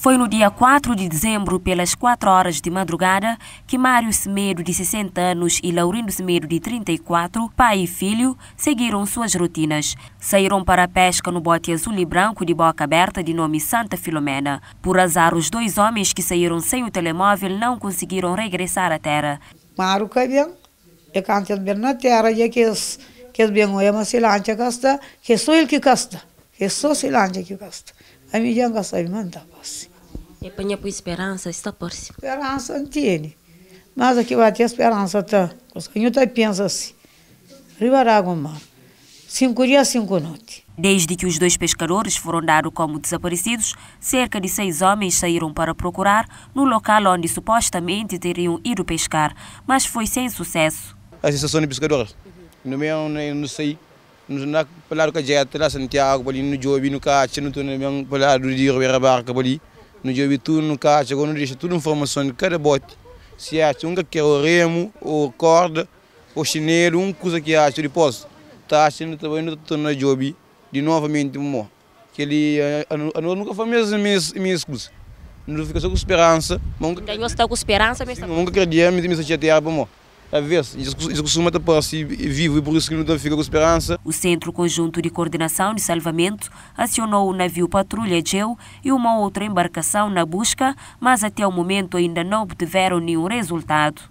Foi no dia 4 de dezembro, pelas 4 horas de madrugada, que Mário Semedo, de 60 anos, e Laurindo Semedo, de 34, pai e filho, seguiram suas rotinas. Saíram para a pesca no bote azul e branco de boca aberta de nome Santa Filomena. Por azar, os dois homens que saíram sem o telemóvel não conseguiram regressar à terra. Mário Cabian, eu canto bem na terra, e é que eles bem o que é, se lancha casta, que sou ele que casta, que sou se lancha que casta ami janga sai manta pasi e panya por esperança está por si esperança não tiene né? mas aqui vai ter esperança tá os canhos tá pensa assim ribarago mar cinco dias cinco noites Desde que os dois pescadores foram dados como desaparecidos, cerca de seis homens saíram para procurar no local onde supostamente teriam ido pescar, mas foi sem sucesso. A Associação de Pescadores, no meu não sei, nak pelado ka jegat la santiago boli nu jobi nu ka chenu tun men pelado di re rabar ka boli nu jobi tun ka chego nu deixa tudo informação cada bot se acha um que é o remo o corda o chinelo um coisa que acha de pós tá achando também no tun na jobi de novamente mo que ele eu nunca foi minhas minhas minhas coisas não fica só com esperança nunca está com esperança mesmo nunca queria me me chatear para mo a ver-se. Execução-me passe vivo e por isso que não fica com esperança. O Centro Conjunto de Coordenação de Salvamento acionou o navio Patrulha Geu e uma outra embarcação na busca, mas até o momento ainda não obtiveram nenhum resultado.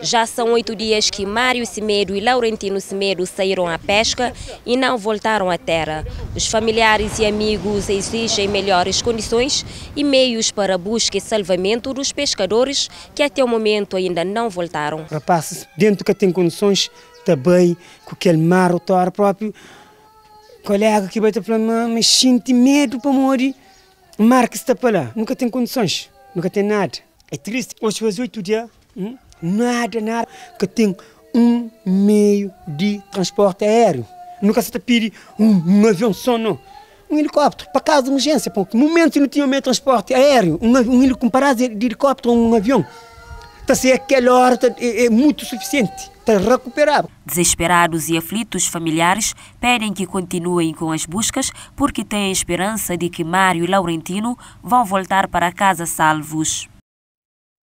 Já são oito dias que Mário Cimedo e Laurentino Cimedo saíram à pesca e não voltaram à terra. Os familiares e amigos exigem melhores condições e meios para busca e salvamento dos pescadores que até o momento ainda não voltaram. Rapazes dentro que tem condições também, com aquele mar, o ar próprio. Colega que vai estar falando, mas sinto medo para morrer. Mar que está para lá, nunca tem condições, nunca tem nada. É triste, hoje faz oito dias, hum, nada, nada, que tem um meio de transporte aéreo. Nunca se pedir um, um avião só, não. Um helicóptero, para casa de emergência, no momento não tinha meio de transporte aéreo, um, um, comparado de helicóptero a um avião. Está-se então, aquela é é hora então, é, é muito suficiente para recuperar. Desesperados e aflitos, familiares pedem que continuem com as buscas porque têm a esperança de que Mário e Laurentino vão voltar para casa salvos.